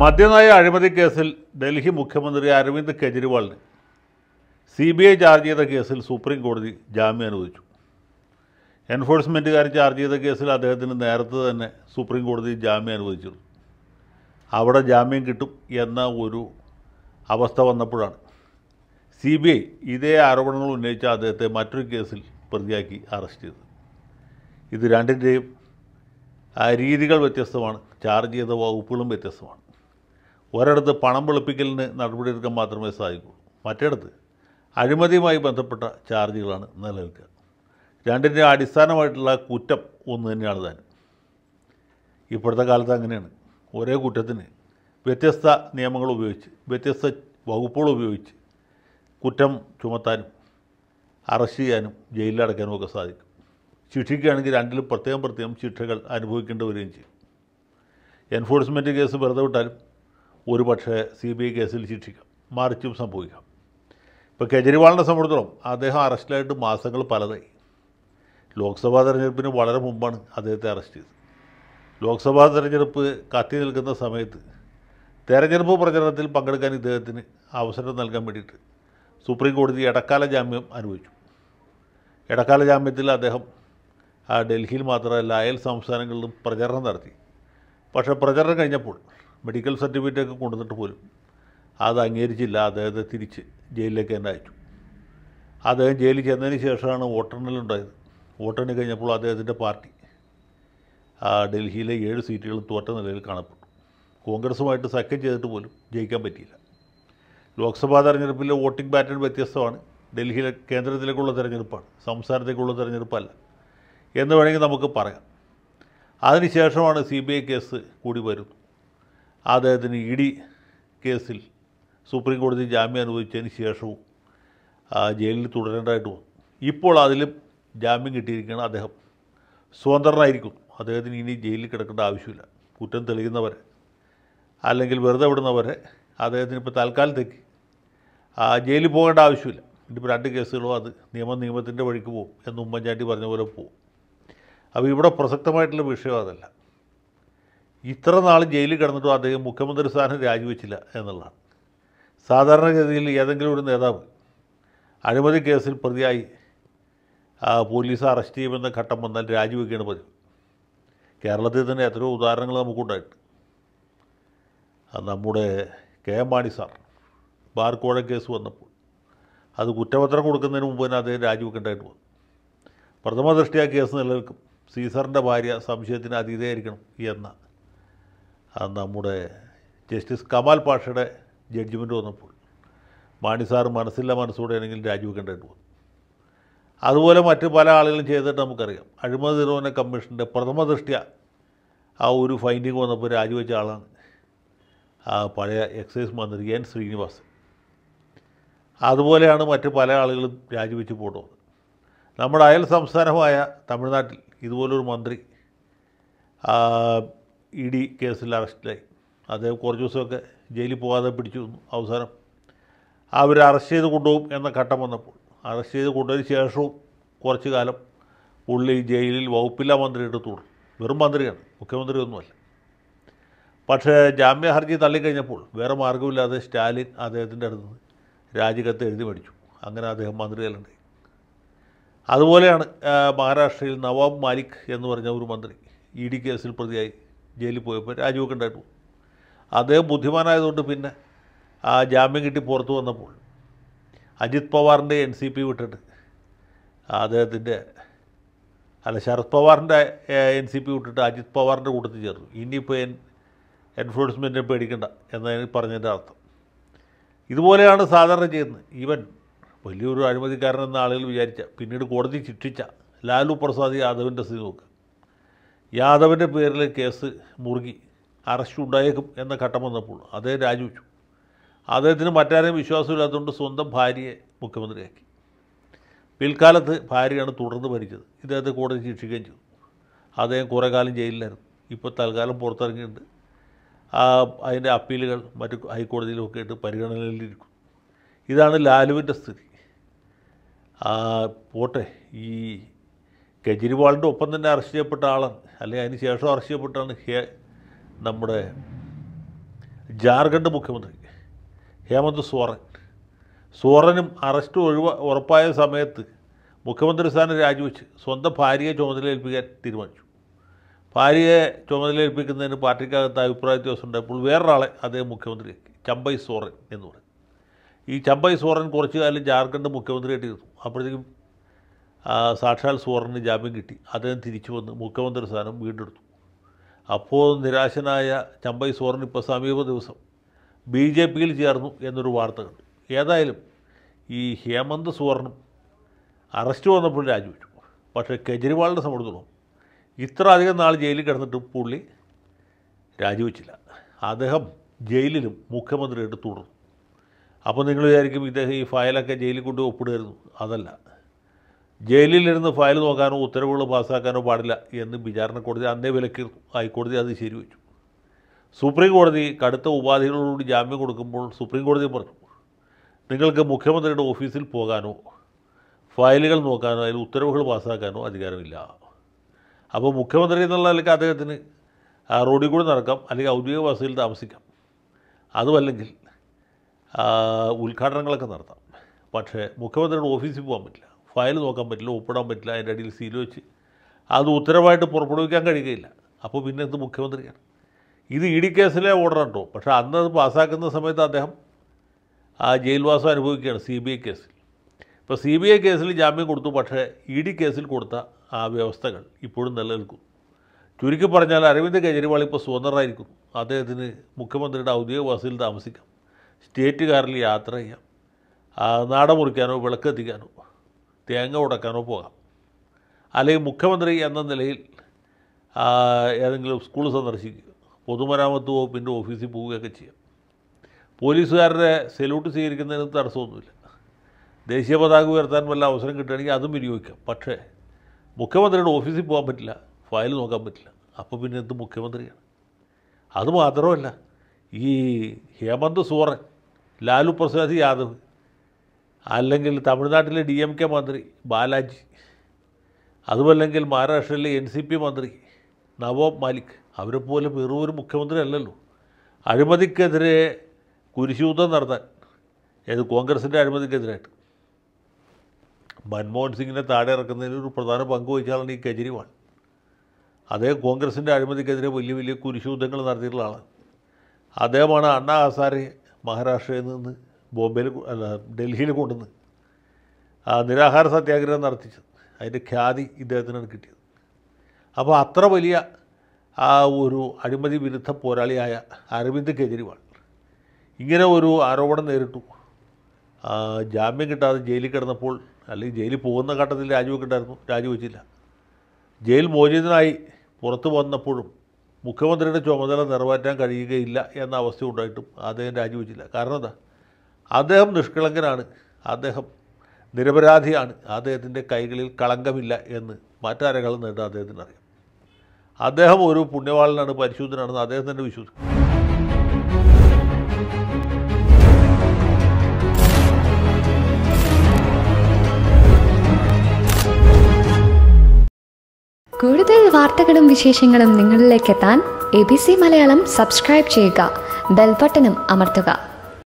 മദ്യനയ അഴിമതി കേസിൽ ഡൽഹി മുഖ്യമന്ത്രി അരവിന്ദ് കെജ്രിവാളിന് സി ബി ഐ ചാർജ് ചെയ്ത കേസിൽ സുപ്രീം കോടതി ജാമ്യം അനുവദിച്ചു എൻഫോഴ്സ്മെൻറ്റുകാർ ചാർജ് ചെയ്ത കേസിൽ അദ്ദേഹത്തിന് നേരത്തെ തന്നെ സുപ്രീം കോടതി ജാമ്യം അനുവദിച്ചിരുന്നു അവിടെ ജാമ്യം കിട്ടും എന്ന ഒരു അവസ്ഥ വന്നപ്പോഴാണ് സി ബി ഐ ഇതേ ആരോപണങ്ങൾ ഉന്നയിച്ച അദ്ദേഹത്തെ മറ്റൊരു കേസിൽ പ്രതിയാക്കി അറസ്റ്റ് ചെയ്തത് ഇത് രണ്ടിൻ്റെയും രീതികൾ വ്യത്യസ്തമാണ് ചാർജ് ചെയ്ത വകുപ്പുകളും വ്യത്യസ്തമാണ് ഒരിടത്ത് പണം വെളുപ്പിക്കലിന് നടപടിയെടുക്കാൻ മാത്രമേ സാധിക്കുള്ളൂ മറ്റിടത്ത് അഴിമതിയുമായി ബന്ധപ്പെട്ട ചാർജുകളാണ് നിലനിൽക്കുക രണ്ടിൻ്റെ അടിസ്ഥാനമായിട്ടുള്ള കുറ്റം ഒന്ന് തന്നെയാണ് താൻ ഇപ്പോഴത്തെ കാലത്ത് അങ്ങനെയാണ് ഒരേ കുറ്റത്തിന് വ്യത്യസ്ത നിയമങ്ങൾ ഉപയോഗിച്ച് വ്യത്യസ്ത വകുപ്പുകൾ ഉപയോഗിച്ച് കുറ്റം ചുമത്താനും അറസ്റ്റ് ചെയ്യാനും ജയിലിലടയ്ക്കാനും ഒക്കെ സാധിക്കും ശിക്ഷിക്കുകയാണെങ്കിൽ രണ്ടിലും പ്രത്യേകം പ്രത്യേകം ശിക്ഷകൾ അനുഭവിക്കേണ്ടി വരികയും ചെയ്യും എൻഫോഴ്സ്മെൻറ്റ് കേസ് വെറുതെ വിട്ടാലും പക്ഷേ സി ബി ഐ കേസിൽ ശിക്ഷിക്കാം മറിച്ചും സംഭവിക്കാം ഇപ്പോൾ കെജ്രിവാളിനെ സംബന്ധിച്ചിടത്തോളം അദ്ദേഹം അറസ്റ്റിലായിട്ട് മാസങ്ങൾ പലതായി ലോക്സഭാ തെരഞ്ഞെടുപ്പിന് വളരെ മുമ്പാണ് അദ്ദേഹത്തെ അറസ്റ്റ് ചെയ്തത് ലോക്സഭാ തെരഞ്ഞെടുപ്പ് കത്തി നിൽക്കുന്ന സമയത്ത് തെരഞ്ഞെടുപ്പ് പ്രചരണത്തിൽ പങ്കെടുക്കാൻ ഇദ്ദേഹത്തിന് അവസരം നൽകാൻ വേണ്ടിയിട്ട് സുപ്രീം കോടതി ഇടക്കാല ജാമ്യം അനുവദിച്ചു ഇടക്കാല ജാമ്യത്തിൽ അദ്ദേഹം ഡൽഹിയിൽ മാത്രമല്ല അയൽ സംസ്ഥാനങ്ങളിലും പ്രചരണം നടത്തി പക്ഷേ പ്രചരണം കഴിഞ്ഞപ്പോൾ മെഡിക്കൽ സർട്ടിഫിക്കറ്റൊക്കെ കൊണ്ടുവന്നിട്ട് പോലും അത് അംഗീകരിച്ചില്ല അദ്ദേഹത്തെ തിരിച്ച് ജയിലിലേക്ക് തന്നെ അയച്ചു അദ്ദേഹം ജയിലിൽ ചെന്നതിന് ശേഷമാണ് വോട്ടെണ്ണലുണ്ടായത് വോട്ടെണ്ണി കഴിഞ്ഞപ്പോൾ അദ്ദേഹത്തിൻ്റെ പാർട്ടി ഡൽഹിയിലെ ഏഴ് സീറ്റുകളും തോറ്റ നിലയിൽ കാണപ്പെട്ടു കോൺഗ്രസുമായിട്ട് സഖ്യം ചെയ്തിട്ട് പോലും ജയിക്കാൻ പറ്റിയില്ല ലോക്സഭാ തെരഞ്ഞെടുപ്പിലെ വോട്ടിംഗ് പാറ്റേൺ വ്യത്യസ്തമാണ് ഡൽഹിയിലെ കേന്ദ്രത്തിലേക്കുള്ള തിരഞ്ഞെടുപ്പാണ് സംസ്ഥാനത്തേക്കുള്ള തിരഞ്ഞെടുപ്പല്ല എന്ന് വേണമെങ്കിൽ നമുക്ക് പറയാം അതിനുശേഷമാണ് സി ബി ഐ കേസ് കൂടി വരുന്നത് അദ്ദേഹത്തിന് ഇ ഡി കേസിൽ സുപ്രീം കോടതി ജാമ്യം അനുവദിച്ചതിന് ശേഷവും ജയിലിൽ തുടരേണ്ടതായിട്ട് വന്നു ഇപ്പോൾ അതിലും ജാമ്യം കിട്ടിയിരിക്കുകയാണ് അദ്ദേഹം സ്വതന്ത്രനായിരിക്കും അദ്ദേഹത്തിന് ഇനി ജയിലിൽ കിടക്കേണ്ട ആവശ്യമില്ല കുറ്റം തെളിയുന്നവരെ അല്ലെങ്കിൽ വെറുതെ വിടുന്നവരെ അദ്ദേഹത്തിന് ഇപ്പോൾ തൽക്കാലത്തേക്ക് ജയിലിൽ പോകേണ്ട ആവശ്യമില്ല ഇനിയിപ്പോൾ രണ്ട് കേസുകളോ അത് നിയമം നിയമത്തിൻ്റെ വഴിക്ക് പോകും എന്ന് ഉമ്മൻചാണ്ടി പറഞ്ഞ പോലെ പോകും അപ്പോൾ ഇവിടെ പ്രസക്തമായിട്ടുള്ള വിഷയം അതല്ല ഇത്ര നാൾ ജയിലിൽ കിടന്നിട്ടും അദ്ദേഹം മുഖ്യമന്ത്രി സ്ഥാനം രാജിവെച്ചില്ല എന്നുള്ളതാണ് സാധാരണഗതിയിൽ ഏതെങ്കിലും ഒരു നേതാവ് അഴിമതി കേസിൽ പ്രതിയായി പോലീസ് അറസ്റ്റ് ചെയ്യുമെന്ന ഘട്ടം വന്നാൽ രാജിവെക്കുകയാണ് പതിവ് കേരളത്തിൽ തന്നെ എത്രയോ ഉദാഹരണങ്ങൾ നമുക്കുണ്ടായിട്ടുണ്ട് നമ്മുടെ കെ എം മാണി സാർ ബാർക്കോഴ കേസ് വന്നപ്പോൾ അത് കുറ്റപത്രം കൊടുക്കുന്നതിന് മുമ്പ് തന്നെ അദ്ദേഹം രാജിവെക്കേണ്ടതായിട്ട് വന്നു പ്രഥമ ദൃഷ്ടിയാ കേസ് നിലനിൽക്കും സീസറിൻ്റെ ഭാര്യ സംശയത്തിന് അതീതയായിരിക്കണം എന്ന നമ്മുടെ ജസ്റ്റിസ് കമാൽ പാഷയുടെ ജഡ്ജ്മെൻ്റ് വന്നപ്പോൾ മാണി സാർ മനസ്സില്ല മനസ്സോടെ ആണെങ്കിൽ രാജിവെക്കേണ്ടതായിട്ട് കണ്ടേണ്ടി വന്നു അതുപോലെ മറ്റ് പല ആളുകളും ചെയ്തിട്ട് നമുക്കറിയാം അഴിമതി നിരോധന കമ്മീഷൻ്റെ പ്രഥമ ദൃഷ്ട്യ ആ ഒരു ഫൈൻഡിങ് വന്നപ്പോൾ രാജിവെച്ച ആളാണ് ആ പഴയ എക്സൈസ് മന്ത്രി എൻ ശ്രീനിവാസൻ അതുപോലെയാണ് മറ്റ് പല ആളുകളും രാജിവെച്ച് പോകുന്നത് നമ്മുടെ അയൽ സംസ്ഥാനമായ തമിഴ്നാട്ടിൽ ഇതുപോലൊരു മന്ത്രി ഇ ഡി കേസിൽ അറസ്റ്റിലായി അദ്ദേഹം കുറച്ച് ദിവസമൊക്കെ ജയിലിൽ പോകാതെ പിടിച്ചു വന്നു അവസാനം അവർ അറസ്റ്റ് ചെയ്ത് കൊണ്ടുപോകും എന്ന ഘട്ടം വന്നപ്പോൾ അറസ്റ്റ് ചെയ്ത് കൊണ്ടുപോയതിന് ശേഷവും കുറച്ച് കാലം പുള്ളി ജയിലിൽ വകുപ്പില്ലാ മന്ത്രിയുടെ തുടർന്നു വെറും മന്ത്രിയാണ് മുഖ്യമന്ത്രി ഒന്നുമല്ല പക്ഷേ ജാമ്യ ഹർജി തള്ളിക്കഴിഞ്ഞപ്പോൾ വേറെ മാർഗ്ഗമില്ലാതെ സ്റ്റാലിൻ അദ്ദേഹത്തിൻ്റെ അടുത്ത് രാജിക്കത്ത് എഴുതി മേടിച്ചു അങ്ങനെ അദ്ദേഹം മന്ത്രിയല്ലുണ്ടായി അതുപോലെയാണ് മഹാരാഷ്ട്രയിൽ നവാബ് മാലിക് എന്ന് പറഞ്ഞ ഒരു മന്ത്രി ഇ ഡി കേസിൽ പ്രതിയായി ജയിലിൽ പോയപ്പോൾ രാജുവൊക്കെ ഉണ്ടായിരുന്നു അദ്ദേഹം ബുദ്ധിമാനായതുകൊണ്ട് പിന്നെ ആ ജാമ്യം കിട്ടി പുറത്തു വന്നപ്പോൾ അജിത് പവാറിൻ്റെ എൻ സി പി വിട്ടിട്ട് അദ്ദേഹത്തിൻ്റെ അല്ല ശരത് പവാറിൻ്റെ എൻ സി പി വിട്ടിട്ട് അജിത് പവാറിൻ്റെ കൂട്ടത്തിൽ ചേർന്നു ഇനിയിപ്പോൾ എൻ എൻഫോഴ്സ്മെൻറ്റിനെ പേടിക്കണ്ട എന്നതിന് പറഞ്ഞതിൻ്റെ അർത്ഥം ഇതുപോലെയാണ് സാധാരണ ചെയ്യുന്നത് ഈവൻ വലിയൊരു എന്ന ആളുകൾ വിചാരിച്ച പിന്നീട് കോടതി ശിക്ഷിച്ച ലാലു പ്രസാദ് യാദവിൻ്റെ സ്ഥിതി നോക്കുക യാദവിൻ്റെ പേരിൽ കേസ് മുറുകി അറസ്റ്റ് ഉണ്ടായേക്കും എന്ന ഘട്ടം വന്നപ്പോൾ അദ്ദേഹം രാജിവെച്ചു അദ്ദേഹത്തിന് മറ്റാരെയും വിശ്വാസമില്ലാത്തതുകൊണ്ട് സ്വന്തം ഭാര്യയെ മുഖ്യമന്ത്രിയാക്കി പിൽക്കാലത്ത് ഭാര്യയാണ് തുടർന്ന് ഭരിച്ചത് ഇദ്ദേഹത്തെ കോടതി ശിക്ഷിക്കുകയും ചെയ്തു അദ്ദേഹം കുറേ കാലം ജയിലിലായിരുന്നു ഇപ്പോൾ തൽക്കാലം പുറത്തിറങ്ങിയിട്ടുണ്ട് അതിൻ്റെ അപ്പീലുകൾ മറ്റ് ഹൈക്കോടതിയിലൊക്കെ ആയിട്ട് പരിഗണനയിലിരിക്കും ഇതാണ് ലാലുവിൻ്റെ സ്ഥിതി പോട്ടെ ഈ കെജ്രിവാളിൻ്റെ ഒപ്പം തന്നെ അറസ്റ്റ് ചെയ്യപ്പെട്ട ആളാണ് അല്ലെങ്കിൽ അതിന് ശേഷം അറസ്റ്റ് ചെയ്യപ്പെട്ടാണ് ഹേ നമ്മുടെ ജാർഖണ്ഡ് മുഖ്യമന്ത്രി ഹേമന്ത് സോറൻ സോറനും അറസ്റ്റ് ഒഴിവ ഉറപ്പായ സമയത്ത് മുഖ്യമന്ത്രി സ്ഥാനം രാജിവെച്ച് സ്വന്തം ഭാര്യയെ ചുമതല ഏൽപ്പിക്കാൻ തീരുമാനിച്ചു ഭാര്യയെ ഏൽപ്പിക്കുന്നതിന് പാർട്ടിക്കകത്ത് അഭിപ്രായ വ്യത്യാസം ഉണ്ടായപ്പോൾ വേറൊരാളെ അതേ മുഖ്യമന്ത്രി ചമ്പൈ സോറൻ എന്ന് പറയും ഈ ചമ്പൈ സോറൻ കുറച്ചു കാലം ജാർഖണ്ഡ് മുഖ്യമന്ത്രിയായിട്ട് ഇരുന്നു അപ്പോഴത്തേക്കും സാക്ഷാൽ സുവർണിന് ജാമ്യം കിട്ടി അദ്ദേഹം തിരിച്ചു വന്ന് മുഖ്യമന്ത്രി സ്ഥാനം വീണ്ടെടുത്തു അപ്പോൾ നിരാശനായ ചമ്പൈ സുവർണൻ ഇപ്പോൾ സമീപ ദിവസം ബി ജെ പിയിൽ ചേർന്നു എന്നൊരു വാർത്ത കണ്ടു ഏതായാലും ഈ ഹേമന്ത് സുവർണം അറസ്റ്റ് വന്നപ്പോൾ രാജിവെച്ചു പക്ഷേ കെജ്രിവാളിനെ സംബന്ധിച്ചിടത്തോളം ഇത്ര അധികം നാൾ ജയിലിൽ കിടന്നിട്ടും പുള്ളി രാജിവെച്ചില്ല അദ്ദേഹം ജയിലിലും മുഖ്യമന്ത്രിയായിട്ട് തുടർന്നു അപ്പോൾ നിങ്ങൾ വിചാരിക്കും ഇദ്ദേഹം ഈ ഫയലൊക്കെ ജയിലിൽ കൊണ്ട് ഒപ്പിടുമായിരുന്നു അതല്ല ജയിലിലിരുന്ന് ഫയൽ നോക്കാനോ ഉത്തരവുകൾ പാസ്സാക്കാനോ പാടില്ല എന്ന് വിചാരണ കോടതി അന്നേ വിലക്കിയിരുന്നു ഹൈക്കോടതി അത് ശരിവെച്ചു സുപ്രീം കോടതി കടുത്ത ഉപാധികളോട് ജാമ്യം കൊടുക്കുമ്പോൾ സുപ്രീം കോടതി പറഞ്ഞു നിങ്ങൾക്ക് മുഖ്യമന്ത്രിയുടെ ഓഫീസിൽ പോകാനോ ഫയലുകൾ നോക്കാനോ അതിൽ ഉത്തരവുകൾ പാസ്സാക്കാനോ അധികാരമില്ല അപ്പോൾ മുഖ്യമന്ത്രി എന്നുള്ള അല്ലെങ്കിൽ അദ്ദേഹത്തിന് റോഡിൽ കൂടി നടക്കാം അല്ലെങ്കിൽ ഔദ്യോഗിക വസതിയിൽ താമസിക്കാം അതുമല്ലെങ്കിൽ ഉദ്ഘാടനങ്ങളൊക്കെ നടത്താം പക്ഷേ മുഖ്യമന്ത്രിയുടെ ഓഫീസിൽ പോകാൻ പറ്റില്ല ഫയൽ നോക്കാൻ പറ്റില്ല ഒപ്പിടാൻ പറ്റില്ല അതിൻ്റെ അടിയിൽ സീൽ വെച്ച് അത് ഉത്തരവായിട്ട് പുറപ്പെടുവിക്കാൻ കഴിയുകയില്ല അപ്പോൾ പിന്നെ ഇത് മുഖ്യമന്ത്രിയാണ് ഇത് ഇ ഡി കേസിലെ ഓർഡർ കേട്ടോ പക്ഷേ അന്ന് അത് പാസ്സാക്കുന്ന സമയത്ത് അദ്ദേഹം ആ ജയിൽവാസം അനുഭവിക്കുകയാണ് സി ബി ഐ കേസിൽ ഇപ്പോൾ സി ബി ഐ കേസിൽ ജാമ്യം കൊടുത്തു പക്ഷേ ഇ ഡി കേസിൽ കൊടുത്ത ആ വ്യവസ്ഥകൾ ഇപ്പോഴും നിലനിൽക്കും ചുരുക്കി പറഞ്ഞാൽ അരവിന്ദ് കെജ്രിവാൾ ഇപ്പോൾ സ്വതന്ത്രമായിരിക്കും അദ്ദേഹത്തിന് മുഖ്യമന്ത്രിയുടെ ഔദ്യോഗിക വസതിയിൽ താമസിക്കാം സ്റ്റേറ്റുകാരിൽ യാത്ര ചെയ്യാം നാട മുറിക്കാനോ വിളക്കെത്തിക്കാനോ തേങ്ങ ഉടക്കാനോ പോകാം അല്ലെങ്കിൽ മുഖ്യമന്ത്രി എന്ന നിലയിൽ ഏതെങ്കിലും സ്കൂൾ സന്ദർശിക്കുക പൊതുമരാമത്ത് വകുപ്പിൻ്റെ ഓഫീസിൽ പോവുകയൊക്കെ ചെയ്യാം പോലീസുകാരുടെ സെല്യൂട്ട് സ്വീകരിക്കുന്നതിന് തടസ്സമൊന്നുമില്ല ദേശീയ പതാക ഉയർത്താൻ വല്ല അവസരം കിട്ടുകയാണെങ്കിൽ അതും വിനിയോഗിക്കാം പക്ഷേ മുഖ്യമന്ത്രിയുടെ ഓഫീസിൽ പോകാൻ പറ്റില്ല ഫയൽ നോക്കാൻ പറ്റില്ല അപ്പോൾ പിന്നെ എന്ത് മുഖ്യമന്ത്രിയാണ് അതുമാത്രമല്ല ഈ ഹേമന്ത് സോറൻ ലാലു പ്രസാദ് യാദവ് അല്ലെങ്കിൽ തമിഴ്നാട്ടിലെ ഡി എം കെ മന്ത്രി ബാലാജി അതുമല്ലെങ്കിൽ മഹാരാഷ്ട്രയിലെ എൻ സി പി മന്ത്രി നവാബ് മാലിക് അവരെ പോലെ വെറും ഒരു മുഖ്യമന്ത്രി അല്ലല്ലോ അഴിമതിക്കെതിരെ കുരിശൂതം നടത്താൻ ഏത് കോൺഗ്രസിൻ്റെ അഴിമതിക്കെതിരായിട്ട് മൻമോഹൻ സിംഗിനെ താഴെ ഇറക്കുന്നതിന് ഒരു പ്രധാന പങ്ക് വഹിച്ചാലാണ് ഈ കെജ്രിവാൾ അതേ കോൺഗ്രസിൻ്റെ അഴിമതിക്കെതിരെ വലിയ വലിയ കുരിശൂദ്ധങ്ങൾ നടത്തിയിട്ടുള്ള ആളാണ് അദ്ദേഹമാണ് അണ്ണാ ഹസാരെ മഹാരാഷ്ട്രയിൽ നിന്ന് ബോംബെയിൽ അല്ല ഡൽഹിയിൽ കൊണ്ടുവന്ന് ആ നിരാഹാര സത്യാഗ്രഹം നടത്തിച്ചത് അതിൻ്റെ ഖ്യാതി ഇദ്ദേഹത്തിനാണ് കിട്ടിയത് അപ്പോൾ അത്ര വലിയ ആ ഒരു അഴിമതി വിരുദ്ധ പോരാളിയായ അരവിന്ദ് കെജ്രിവാൾ ഇങ്ങനെ ഒരു ആരോപണം നേരിട്ടു ജാമ്യം കിട്ടാതെ ജയിലിൽ കിടന്നപ്പോൾ അല്ലെങ്കിൽ ജയിലിൽ പോകുന്ന ഘട്ടത്തിൽ രാജിവെക്കുണ്ടായിരുന്നു രാജിവെച്ചില്ല ജയിൽ മോചിതനായി പുറത്തു വന്നപ്പോഴും മുഖ്യമന്ത്രിയുടെ ചുമതല നിറവേറ്റാൻ കഴിയുകയില്ല എന്ന അവസ്ഥ ഉണ്ടായിട്ടും അദ്ദേഹം രാജിവെച്ചില്ല കാരണം എന്താ അദ്ദേഹം നിഷ്കളങ്കനാണ് അദ്ദേഹം നിരപരാധിയാണ് അദ്ദേഹത്തിൻ്റെ കൈകളിൽ കളങ്കമില്ല എന്ന് മറ്റാരകളും നേരിട്ട് അദ്ദേഹത്തിന് അറിയാം അദ്ദേഹം ഒരു പുണ്യവാളനാണ് പരിശുദ്ധനാണെന്ന് അദ്ദേഹം തന്നെ വിശ്വസിക്കും കൂടുതൽ വാർത്തകളും വിശേഷങ്ങളും നിങ്ങളിലേക്ക് എത്താൻ A B C Malayalam subscribe ചെയ്യുക ബെൽബട്ടനും അമർത്തുക